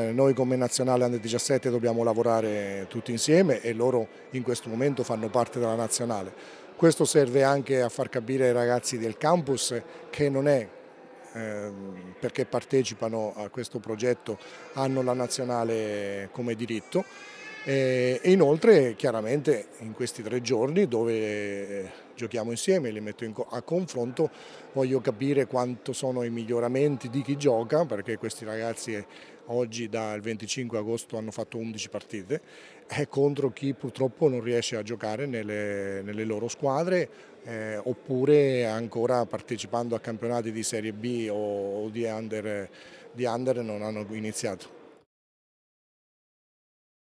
Eh, noi come nazionale under 17 dobbiamo lavorare tutti insieme e loro in questo momento fanno parte della nazionale. Questo serve anche a far capire ai ragazzi del campus che non è ehm, perché partecipano a questo progetto hanno la nazionale come diritto e inoltre chiaramente in questi tre giorni dove eh, giochiamo insieme, li metto in co a confronto, voglio capire quanto sono i miglioramenti di chi gioca perché questi ragazzi eh, oggi dal 25 agosto hanno fatto 11 partite e eh, contro chi purtroppo non riesce a giocare nelle, nelle loro squadre eh, oppure ancora partecipando a campionati di Serie B o, o di, under, di under non hanno iniziato.